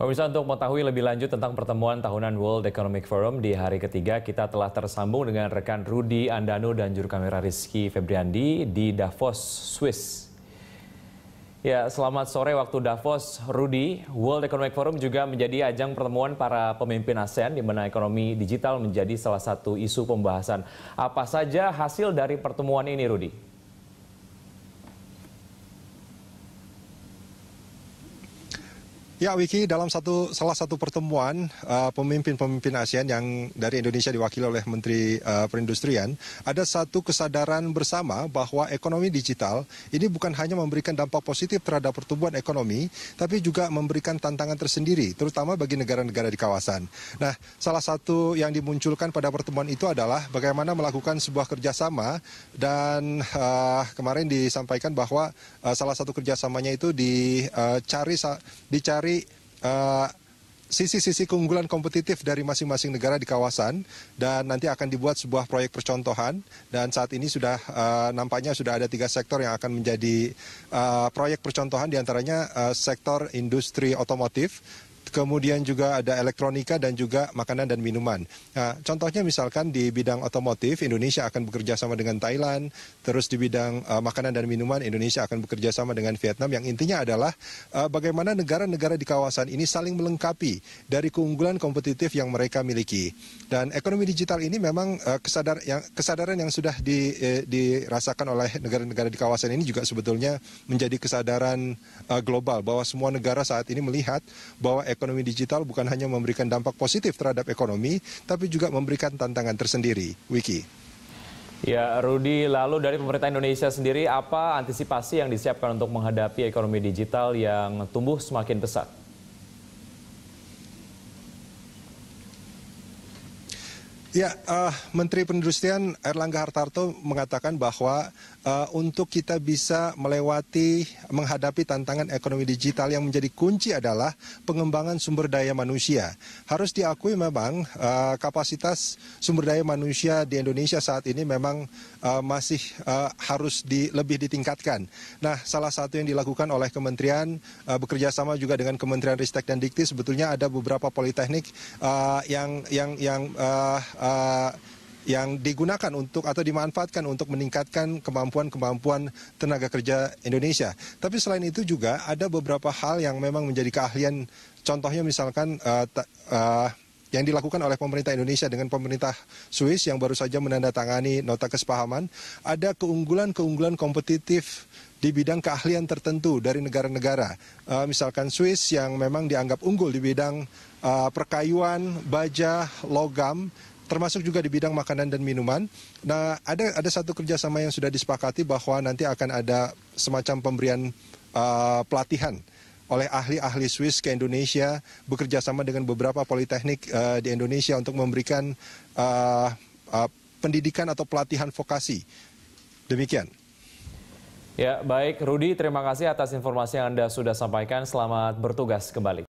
Pemirsa untuk mengetahui lebih lanjut tentang pertemuan tahunan World Economic Forum di hari ketiga, kita telah tersambung dengan rekan Rudi Andano dan juru kamera Rizky Febriandi di Davos, Swiss. Ya, selamat sore waktu Davos, Rudi. World Economic Forum juga menjadi ajang pertemuan para pemimpin ASEAN di mana ekonomi digital menjadi salah satu isu pembahasan. Apa saja hasil dari pertemuan ini, Rudi? Ya Wiki, dalam satu salah satu pertemuan eh, pemimpin-pemimpin uh, ASEAN yang dari Indonesia diwakili oleh Menteri uh, Perindustrian, ada satu kesadaran bersama bahwa ekonomi digital ini bukan hanya memberikan dampak positif terhadap pertumbuhan ekonomi, tapi juga memberikan tantangan tersendiri, terutama bagi negara-negara di kawasan. Nah, salah satu yang dimunculkan pada pertemuan itu adalah bagaimana melakukan sebuah kerjasama dan uh, kemarin disampaikan bahwa uh, salah satu kerjasamanya itu dicari dicari dari eh, sisi-sisi keunggulan kompetitif dari masing-masing negara di kawasan dan nanti akan dibuat sebuah proyek percontohan dan saat ini sudah uh, nampaknya sudah ada tiga sektor yang akan menjadi uh, proyek percontohan diantaranya uh, sektor industri otomotif, kemudian juga ada elektronika dan juga makanan dan minuman. Nah, contohnya misalkan di bidang otomotif Indonesia akan bekerja sama dengan Thailand, terus di bidang uh, makanan dan minuman Indonesia akan bekerja sama dengan Vietnam. Yang intinya adalah uh, bagaimana negara-negara di kawasan ini saling melengkapi dari keunggulan kompetitif yang mereka miliki. Dan ekonomi digital ini memang uh, kesadar yang kesadaran yang sudah di, eh, dirasakan oleh negara-negara di kawasan ini juga sebetulnya menjadi kesadaran uh, global bahwa semua negara saat ini melihat bahwa ekonomi ekonomi digital bukan hanya memberikan dampak positif terhadap ekonomi, tapi juga memberikan tantangan tersendiri. Wiki. Ya, Rudi, lalu dari pemerintah Indonesia sendiri, apa antisipasi yang disiapkan untuk menghadapi ekonomi digital yang tumbuh semakin pesat? Ya, uh, Menteri Pendustrian Erlangga Hartarto mengatakan bahwa uh, untuk kita bisa melewati, menghadapi tantangan ekonomi digital yang menjadi kunci adalah pengembangan sumber daya manusia. Harus diakui memang uh, kapasitas sumber daya manusia di Indonesia saat ini memang uh, masih uh, harus di, lebih ditingkatkan. Nah, salah satu yang dilakukan oleh Kementerian uh, bekerja sama juga dengan Kementerian Ristek dan Dikti sebetulnya ada beberapa politeknik uh, yang yang yang uh, uh, yang digunakan untuk atau dimanfaatkan untuk meningkatkan kemampuan-kemampuan tenaga kerja Indonesia. Tapi selain itu juga ada beberapa hal yang memang menjadi keahlian. Contohnya misalkan uh, uh, yang dilakukan oleh pemerintah Indonesia dengan pemerintah Swiss yang baru saja menandatangani nota kesepahaman, ada keunggulan-keunggulan kompetitif di bidang keahlian tertentu dari negara-negara. Uh, misalkan Swiss yang memang dianggap unggul di bidang uh, perkayuan, baja, logam, termasuk juga di bidang makanan dan minuman. Nah, ada ada satu kerjasama yang sudah disepakati bahwa nanti akan ada semacam pemberian uh, pelatihan oleh ahli-ahli Swiss ke Indonesia bekerja sama dengan beberapa politeknik uh, di Indonesia untuk memberikan uh, uh, pendidikan atau pelatihan vokasi. Demikian. Ya, baik Rudi, terima kasih atas informasi yang Anda sudah sampaikan. Selamat bertugas kembali.